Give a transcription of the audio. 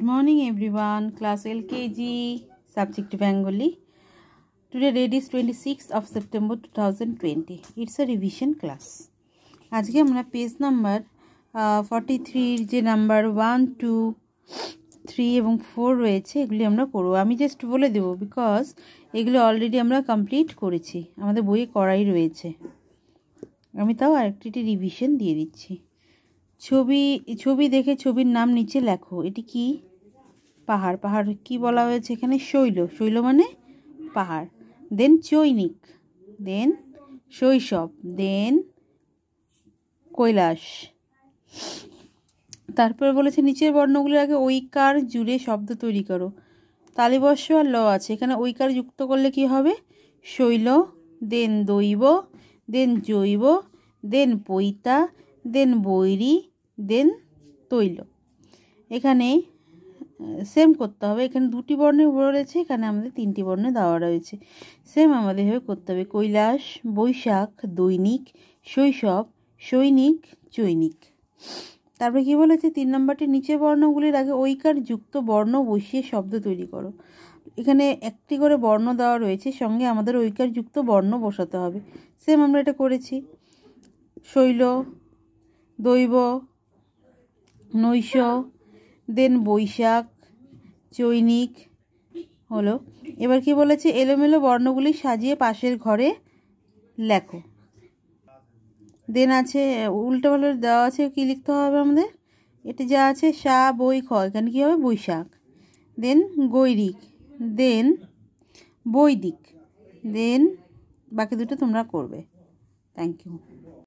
Good morning everyone, class LKG, subject Bengali. Today date is 26th of September 2020. It's a revision class. আজকে আমরা page number 43 থ্রির যে number 1 2 3 এবং 4 রয়েছে এগুলি আমরা করবো আমি জাস্ট বলে দেবো বিকজ এগুলো অলরেডি আমরা কমপ্লিট করেছি আমাদের বইয়ে করাই রয়েছে আমি তাও আরেকটি রিভিশন দিয়ে দিচ্ছি ছবি ছবি দেখে ছবির নাম নিচে লেখো এটি কি পাহাড় পাহাড় কি বলা হয়েছে এখানে শৈল শৈল মানে পাহাড় দেন চৈনিক দেন শৈশব দেন কৈলাস তারপরে বলেছে নিচের বর্ণগুলির আগে ঐকার জুড়ে শব্দ তৈরি করো তালিবস আর ল আছে এখানে ঐকার যুক্ত করলে কি হবে শৈল দেন দৈব দেন জৈব দেন পৈতা দেন বৈরি দেন তৈল এখানে সেম করতে হবে এখানে দুটি বর্ণে রয়েছে এখানে আমাদের তিনটি বর্ণে দেওয়া রয়েছে সেম আমাদের এভাবে করতে হবে কৈলাস বৈশাখ দৈনিক শৈশব সৈনিক চৈনিক তারপরে কি বলেছে তিন নম্বরটি নিচে বর্ণগুলির আগে ঐকার যুক্ত বর্ণ বসিয়ে শব্দ তৈরি করো এখানে একটি করে বর্ণ দেওয়া রয়েছে সঙ্গে আমাদের ঐকার যুক্ত বর্ণ বসাতে হবে সেম আমরা এটা করেছি শৈল দৈব নৈশ দেন বৈশাখ চৈনিক হলো এবার কি বলেছে এলোমেলো বর্ণগুলি সাজিয়ে পাশের ঘরে লেখো দেন আছে উল্টোভাবে দেওয়া আছে কি লিখতে হবে আমাদের এটি যা আছে সা বই খ এখানে কী হবে বৈশাখ দেন গৈরিক দেন বৈদিক দেন বাকি দুটো তোমরা করবে থ্যাংক ইউ